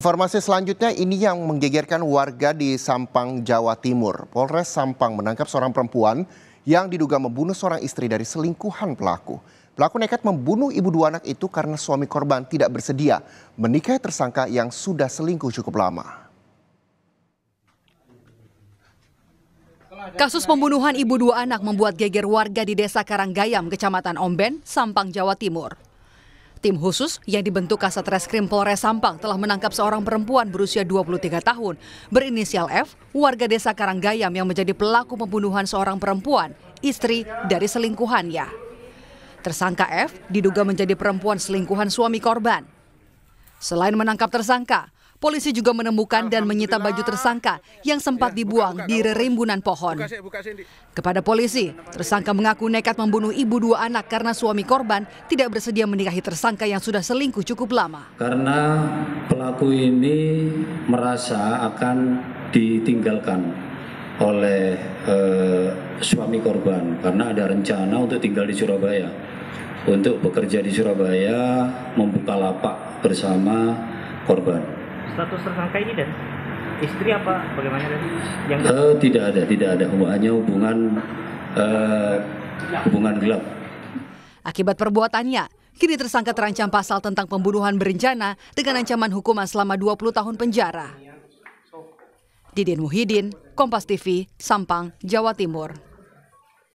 Informasi selanjutnya ini yang menggegerkan warga di Sampang, Jawa Timur. Polres Sampang menangkap seorang perempuan yang diduga membunuh seorang istri dari selingkuhan pelaku. Pelaku nekat membunuh ibu dua anak itu karena suami korban tidak bersedia menikahi tersangka yang sudah selingkuh cukup lama. Kasus pembunuhan ibu dua anak membuat geger warga di Desa Karanggayam, Kecamatan Omben, Sampang, Jawa Timur. Tim khusus yang dibentuk Kasat Reskrim Polres Sampang telah menangkap seorang perempuan berusia 23 tahun berinisial F, warga desa Karanggayam yang menjadi pelaku pembunuhan seorang perempuan, istri dari selingkuhannya. Tersangka F diduga menjadi perempuan selingkuhan suami korban. Selain menangkap tersangka, Polisi juga menemukan dan menyita baju tersangka yang sempat iya, dibuang di rerimbunan pohon. Kepada polisi, tersangka mengaku nekat membunuh ibu dua anak karena suami korban tidak bersedia menikahi tersangka yang sudah selingkuh cukup lama. Karena pelaku ini merasa akan ditinggalkan oleh eh, suami korban karena ada rencana untuk tinggal di Surabaya untuk bekerja di Surabaya membuka lapak bersama korban status tersangka ini dan istri apa bagaimana dan yang uh, tidak ada tidak ada hubungannya hubungan uh, hubungan gelap akibat perbuatannya kini tersangka terancam pasal tentang pembunuhan berencana dengan ancaman hukuman selama 20 tahun penjara Didin Muhyiddin Kompas TV Sampang Jawa Timur